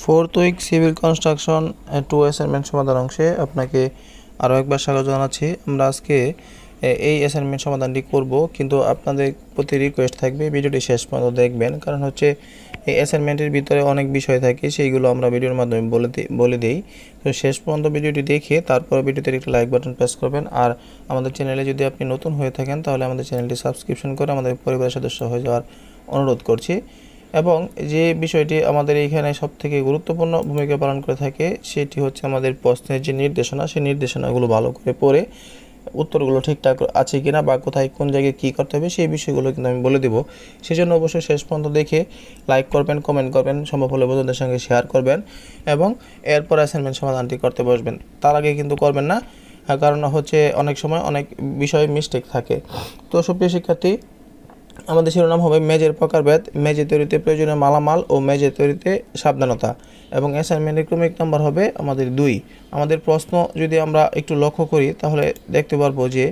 fourth week civil construction two assignment সমাধান অংশে আপনাকে আরও একবার স্বাগত জানাচ্ছি আমরা আজকে এই অ্যাসাইনমেন্ট সমাধানটি করব কিন্তু আপনাদের প্রতি রিকোয়েস্ট থাকবে ভিডিওটি শেষ পর্যন্ত দেখবেন কারণ হচ্ছে এই অ্যাসাইনমেন্টের ভিতরে অনেক বিষয় থাকে সেইগুলো আমরা ভিডিওর মাধ্যমে বলে দিই বলে দিই তো শেষ পর্যন্ত ভিডিওটি দেখে তারপর ভিডিওতে একটি লাইক বাটন প্রেস করবেন আর আমাদের চ্যানেলে যদি আপনি নতুন হয়ে থাকেন তাহলে আমাদের চ্যানেলটি সাবস্ক্রিপশন করে আমাদের পরিবারের সদস্য হয়ে যাওয়ার অনুরোধ করছি এবং যে বিষয়টি আমাদের এইখানে সবথেকে গুরুত্বপূর্ণ ভূমিকা পালন করে থাকে সেটি হচ্ছে আমাদের প্রশ্নের যে নির্দেশনা সেই নির্দেশনাগুলো ভালো করে পড়ে উত্তরগুলো ঠিকঠাক আছে কি না বা কোথায় কোন জায়গায় কী করতে হবে সেই বিষয়গুলো কিন্তু আমি বলে দেবো সেজন্য অবশ্যই শেষ পর্যন্ত দেখে লাইক করবেন কমেন্ট করবেন সম্ভব হলে বন্ধুদের সঙ্গে শেয়ার করবেন এবং এরপর অ্যাসাইনমেন্ট সমাধানটি করতে বসবেন তার আগে কিন্তু করবেন না কারণ হচ্ছে অনেক সময় অনেক বিষয়ে মিস্টেক থাকে তো সুপ্রিয় শিক্ষার্থী আমাদের শিরোনাম হবে মেজের প্রকারভেদ মেজে তৈরিতে প্রয়োজনীয় মালামাল ও মেজে তৈরিতে সাবধানতা এবং অ্যাসাইনমেন্টের ক্রমিক নাম্বার হবে আমাদের দুই আমাদের প্রশ্ন যদি আমরা একটু লক্ষ্য করি তাহলে দেখতে পারবো যে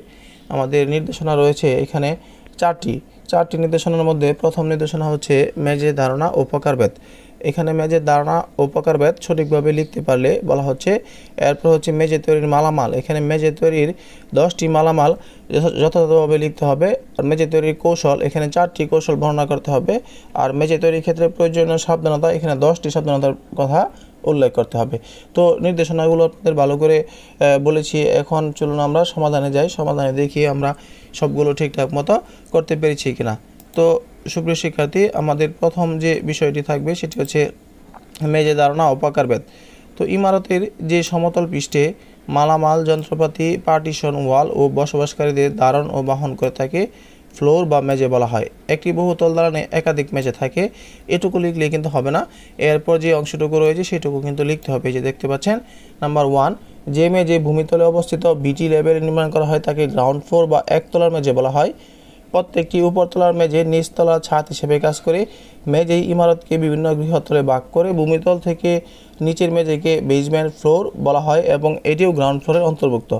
আমাদের নির্দেশনা রয়েছে এখানে চারটি চারটি নির্দেশনার মধ্যে প্রথম নির্দেশনা হচ্ছে মেজে ধারণা ও ভেদ এখানে মেজের ধারণা ও ভেদ সঠিকভাবে লিখতে পারলে বলা হচ্ছে এরপর হচ্ছে মেজে তৈরির মালামাল এখানে মেজে তৈরির দশটি মালামাল যথাযথভাবে লিখতে হবে আর মেজে তৈরির কৌশল এখানে চারটি কৌশল বর্ণনা করতে হবে আর মেজে তৈরির ক্ষেত্রে প্রয়োজনীয় সাবধানতা এখানে দশটি সাবধানতার কথা উল্লেখ করতে হবে তো নির্দেশনাগুলো আপনাদের ভালো করে বলেছি এখন চলুন আমরা সমাধানে যাই সমাধানে দেখি আমরা সবগুলো ঠিকঠাক মতো করতে পেরেছি কিনা তো সুপ্রিয় শিক্ষার্থী আমাদের প্রথম যে বিষয়টি থাকবে সেটি হচ্ছে মেজে ধারণা অপাকার বেদ তো ইমারতের যে সমতল পৃষ্ঠে মালামাল যন্ত্রপাতি পার্টিশন ওয়াল ও বসবাসকারীদের ধারণ ও বাহন করে থাকে ফ্লোর বা মেজে বলা হয় একটি বহুতল দাঁড়ানে একাধিক মেজে থাকে এটুকু লিখলে কিন্তু হবে না এরপর যে অংশটুকু রয়েছে সেটুকু কিন্তু লিখতে হবে যে দেখতে পাচ্ছেন নাম্বার ওয়ান যে মেজে ভূমিতলে অবস্থিত বিটি লেভেল নির্মাণ করা হয় তাকে গ্রাউন্ড ফ্লোর বা একতলার মেজে বলা হয় প্রত্যেকটি উপরতলার মেঝে নিচতলা ছাদ হিসেবে কাজ করে মেঝে ইমারতকে বিভিন্ন গৃহতলে ভাগ করে ভূমিতল থেকে নিচের মেঝেকে বেজমেন্ট ফ্লোর বলা হয় এবং এটিও গ্রাউন্ড ফ্লোরের অন্তর্ভুক্ত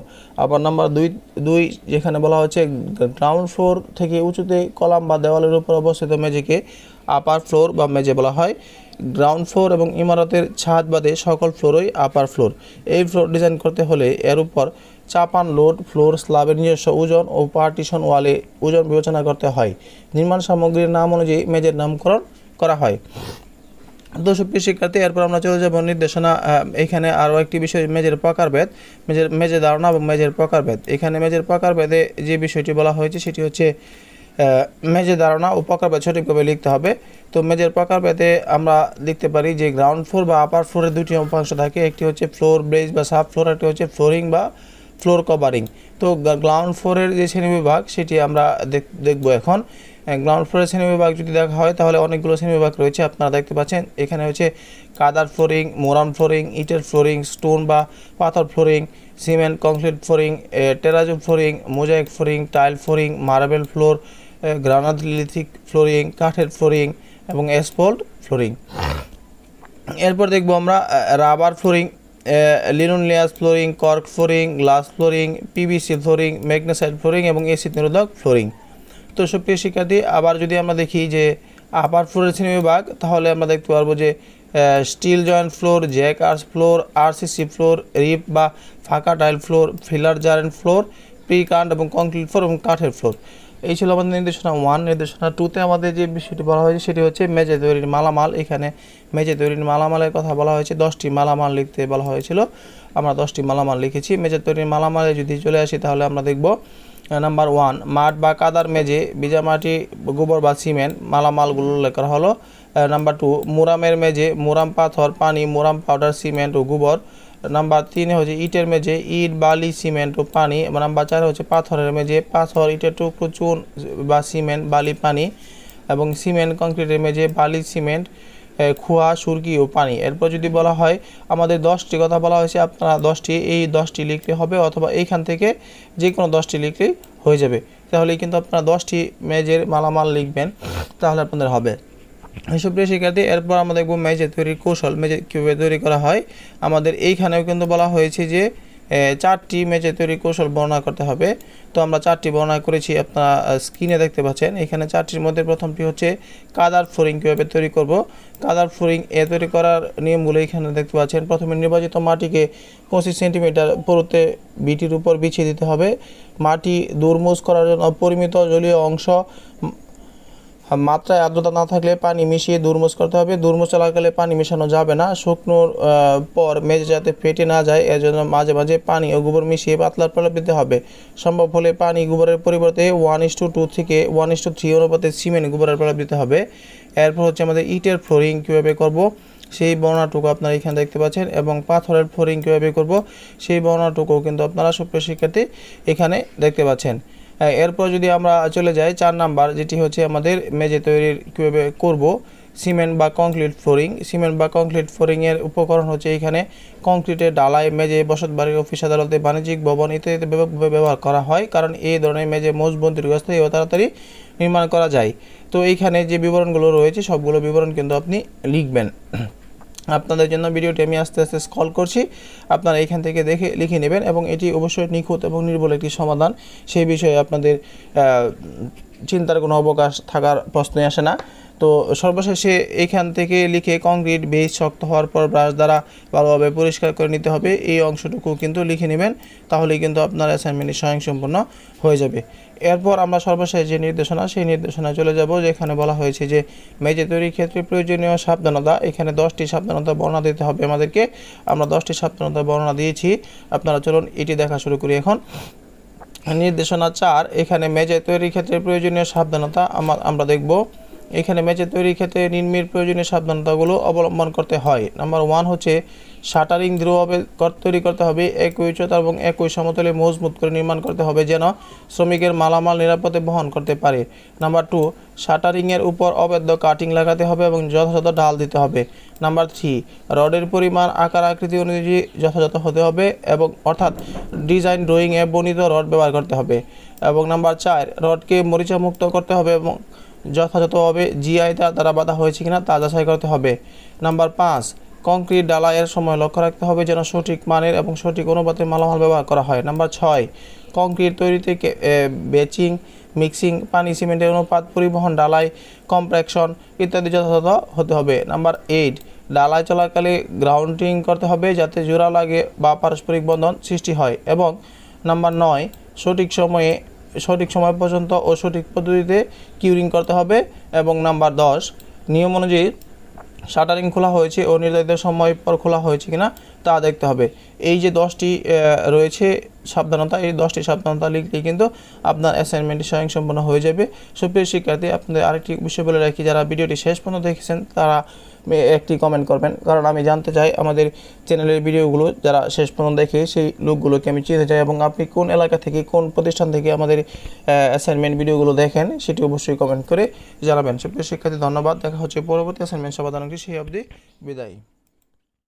আবার নাম্বার দুই দুই যেখানে বলা হচ্ছে গ্রাউন্ড ফ্লোর থেকে উঁচুতে কলাম বা দেওয়ালের উপর অবস্থিত মেঝেকে আপার ফ্লোর বা মেঝে বলা হয় গ্রাউন্ড ফ্লোর এবং ইমারতের ছাদ বাদে সকল ফ্লোরই আপার ফ্লোর এই ফ্লোর ডিজাইন করতে হলে এর উপর চাপান লোড ফ্লোর স্ল্যাবের নিজস্ব ওজন ও পার্টিশন ওয়ালে ওজন বিবেচনা করতে হয় নির্মাণ সামগ্রীর নাম অনুযায়ী মেজের নামকরণ করা হয় দর্শক শিক্ষার্থী এরপর আমরা চলে যাব নির্দেশনা এখানে আরও একটি বিষয় মেজের প্রকারভেদ মেজের মেজের ধারণা এবং মেজের প্রকারভেদ এখানে মেজের প্রকারভেদে যে বিষয়টি বলা হয়েছে সেটি হচ্ছে মেজে ধারণা ও প্রকারভেদ সঠিকভাবে লিখতে হবে তো মেজের প্রকারভেদে আমরা লিখতে পারি যে গ্রাউন্ড ফ্লোর বা আপার ফ্লোরের দুটি অংশ থাকে একটি হচ্ছে ফ্লোর ব্রেজ বা সাব ফ্লোর একটি হচ্ছে ফ্লোরিং বা ফ্লোর কভারিং তো গ্রাউন্ড ফ্লোরের যে শ্রেণীবিভাগ সেটি আমরা দেখব এখন গ্রাউন্ড ফ্লোরের শ্রেণীবিভাগ যদি দেখা হয় তাহলে অনেকগুলো শ্রেণীবিভাগ রয়েছে আপনারা দেখতে পাচ্ছেন এখানে হচ্ছে কাদার ফ্লোরিং মোরাম ফ্লোরিং ইটের ফ্লোরিং স্টোন বা পাথর flooring cement concrete flooring terrazzo flooring mosaic flooring tile flooring marble floor granolithic flooring কাঠের ফ্লোরিং এবং অ্যাসফল্ট ফ্লোরিং এরপর দেখবো আমরা rubber flooring linoleum flooring cork flooring glass flooring PVC flooring magnesite flooring এবং acid নিরোধক flooring তো সুপ্রিয় শিক্ষার্থী আবার যদি আমরা দেখি যে আপার ফ্লোরের বিভাগ তাহলে আমরা দেখতে পারবো যে steel joint floor jack arch floor RCC floor রিপ বা ফাঁকা tile floor filler joist floor precast এবং কংক্রিট ফ্লোর এবং কাঠের ফ্লোর এই ছিল আমাদের নির্দেশনা ওয়ান নির্দেশনা টুতে আমাদের যে বিষয়টি বলা হয়েছে সেটি হচ্ছে মেজে তৈরির মালামাল এখানে মেজে তৈরির মালামালের কথা বলা হয়েছে দশটি মালামাল লিখতে বলা হয়েছিল আমরা দশটি মালামাল লিখেছি মেজে তৈরির মালামালে যদি চলে আসি তাহলে আমরা দেখব নাম্বার ওয়ান মাঠ বা কাদার মেজে বিজা মাটি গোবর বা সিমেন্ট মালামালগুলো উল্লেখ করা হলো নাম্বার টু মুরামের মেজে মুরাম পাথর পানি মুরাম পাউডার সিমেন্ট ও গোবর নাম্বার তিনে হচ্ছে ইটের মেঝে ইট বালি সিমেন্ট ও পানি নাম্বার চার হচ্ছে পাথরের মেঝে পাথর ইটের টুকরো চুন বা সিমেন্ট বালি পানি এবং সিমেন্ট কংক্রিটের মেঝে বালি সিমেন্ট খোয়া সুরকি ও পানি এরপর যদি বলা হয় আমাদের দশটি কথা বলা হয়েছে আপনারা দশটি এই দশটি লিখতে হবে অথবা এইখান থেকে যে কোনো দশটি লিখলেই হয়ে যাবে তাহলে কিন্তু আপনারা দশটি মেজের মালামাল লিখবেন তাহলে আপনাদের হবে সুপ্রিয় শিক্ষার্থী এরপর আমরা দেখব মেজে তৈরির কৌশল মেজে কীভাবে তৈরি করা হয় আমাদের এইখানেও কিন্তু বলা হয়েছে যে চারটি মেজে তৈরির কৌশল বর্ণনা করতে হবে তো আমরা চারটি বর্ণনা করেছি আপনারা স্ক্রিনে দেখতে পাচ্ছেন এখানে চারটির মধ্যে প্রথমটি হচ্ছে কাদার ফ্লোরিং কীভাবে তৈরি করব কাদার ফ্লোরিং এ তৈরি করার নিয়মগুলো এখানে দেখতে পাচ্ছেন প্রথমে নির্বাচিত মাটিকে পঁচিশ সেন্টিমিটার পরতে বিটির উপর বিছিয়ে দিতে হবে মাটি দুর্মুজ করার জন্য পরিমিত জলীয় অংশ মাত্রায় আর্দ্রতা না থাকলে পানি মিশিয়ে দুর্মুষ করতে হবে দুর্মুষ চলাকালে পানি মেশানো যাবে না শুকনোর পর মেঝে যাতে ফেটে না যায় এর জন্য মাঝে মাঝে পানি ও গোবর মিশিয়ে পাতলার প্রলাপ দিতে হবে সম্ভব হলে পানি গোবরের পরিবর্তে ওয়ান ইস টু টু থেকে ওয়ান ইস টু থ্রি অনুপাতে সিমেন্ট গোবরের প্রলাপ দিতে হবে এরপর হচ্ছে আমাদের ইটের ফ্লোরিং কীভাবে করব সেই বর্ণাটুকু আপনারা এখানে দেখতে পাচ্ছেন এবং পাথরের ফ্লোরিং কীভাবে করব সেই বর্ণাটুকু কিন্তু আপনারা সুপ্রিয় শিক্ষার্থী এখানে দেখতে পাচ্ছেন হ্যাঁ, এরপর যদি আমরা চলে যাই চার নাম্বার যেটি হচ্ছে আমাদের মেঝে তৈরির কীভাবে করব সিমেন্ট বা কংক্রিট ফ্লোরিং সিমেন্ট বা কংক্রিট ফ্লোরিংয়ের উপকরণ হচ্ছে এখানে কংক্রিটের ডালায় মেজে বসত বাড়ির অফিস আদালতে বাণিজ্যিক ভবন ইত্যাদিতে ব্যাপকভাবে ব্যবহার করা হয় কারণ এই ধরনের মেজে মজবুত দীর্ঘস্থায়ী ও তাড়াতাড়ি নির্মাণ করা যায় তো এইখানে যে বিবরণগুলো রয়েছে সবগুলো বিবরণ কিন্তু আপনি লিখবেন আপনাদের জন্য ভিডিওটি আমি আস্তে আস্তে স্কল করছি আপনারা এখান থেকে দেখে লিখে নেবেন এবং এটি অবশ্যই নিখুঁত এবং নির্ভুল একটি সমাধান সেই বিষয়ে আপনাদের চিন্তার কোনো অবকাশ থাকার প্রশ্নে আসে না তো সর্বশেষে এখান থেকে লিখে কংক্রিট বেশ শক্ত হওয়ার পর ব্রাশ দ্বারা ভালোভাবে পরিষ্কার করে নিতে হবে এই অংশটুকু কিন্তু লিখে নেবেন তাহলে কিন্তু আপনার অ্যাসাইনমেন্টটি স্বয়ংসম্পূর্ণ হয়ে যাবে এরপর আমরা সর্বশেষ যে নির্দেশনা সেই নির্দেশনা চলে যাব যেখানে বলা হয়েছে যে মেঝে তৈরির ক্ষেত্রে প্রয়োজনীয় সাবধানতা এখানে দশটি সাবধানতা বর্ণনা দিতে হবে আমাদেরকে আমরা দশটি সাবধানতা বর্ণনা দিয়েছি আপনারা চলুন এটি দেখা শুরু করি এখন নির্দেশনা চার এখানে মেজে তৈরির ক্ষেত্রে প্রয়োজনীয় সাবধানতা আমরা দেখব এখানে মেজে তৈরির ক্ষেত্রে নিম্নের প্রয়োজনীয় সাবধানতাগুলো অবলম্বন করতে হয় নাম্বার ওয়ান হচ্ছে শাটারিং দৃঢ়ভাবে তৈরি করতে হবে একই উচ্চতা এবং একই সমতলে মজবুত করে নির্মাণ করতে হবে যেন শ্রমিকের মালামাল নিরাপদে বহন করতে পারে নাম্বার টু শাটারিংয়ের উপর অবৈধ কাটিং লাগাতে হবে এবং যথাযথ ঢাল দিতে হবে নাম্বার থ্রি রডের পরিমাণ আকার আকৃতি অনুযায়ী যথাযথ হতে হবে এবং অর্থাৎ ডিজাইন ড্রয়িংয়ে বর্ণিত রড ব্যবহার করতে হবে এবং নাম্বার চার রডকে মরিচামুক্ত করতে হবে এবং যথাযথভাবে জিআই তার দ্বারা বাধা হয়েছে কিনা তা যাচাই করতে হবে নাম্বার পাঁচ কংক্রিট ডালায়ের সময় লক্ষ্য রাখতে হবে যেন সঠিক মানের এবং সঠিক অনুপাতে মালামাল ব্যবহার করা হয় নাম্বার ছয় কংক্রিট তৈরিতে বেচিং মিক্সিং পানি সিমেন্টের অনুপাত পরিবহন ডালাই কম্প্রেকশন ইত্যাদি যথাযথ হতে হবে নাম্বার এইট ডালাই চলাকালে গ্রাউন্ডিং করতে হবে যাতে জোড়া লাগে বা পারস্পরিক বন্ধন সৃষ্টি হয় এবং নাম্বার নয় সঠিক সময়ে সঠিক সময় পর্যন্ত ও সঠিক পদ্ধতিতে কিউরিং করতে হবে এবং নাম্বার দশ নিয়ম অনুযায়ী শাটারিং খোলা হয়েছে ও নির্ধারিত সময় পর খোলা হয়েছে কিনা তা দেখতে হবে এই যে দশটি রয়েছে সাবধানতা এই দশটি সাবধানতা লিখলে কিন্তু আপনার অ্যাসাইনমেন্টটি স্বয়ং সম্পন্ন হয়ে যাবে সুপ্রিয় শিক্ষার্থী আপনাদের আরেকটি বিষয় বলে রাখি যারা ভিডিওটি শেষ পর্যন্ত দেখেছেন তারা একটি কমেন্ট করবেন কারণ আমি জানতে চাই আমাদের চ্যানেলের ভিডিওগুলো যারা শেষ পর্যন্ত দেখে সেই লোকগুলোকে আমি চিনতে চাই এবং আপনি কোন এলাকা থেকে কোন প্রতিষ্ঠান থেকে আমাদের অ্যাসাইনমেন্ট ভিডিওগুলো দেখেন সেটি অবশ্যই কমেন্ট করে জানাবেন সুপ্রিয় শিক্ষার্থী ধন্যবাদ দেখা হচ্ছে পরবর্তী অ্যাসাইনমেন্ট সমাধান সেই অবধি বিদায়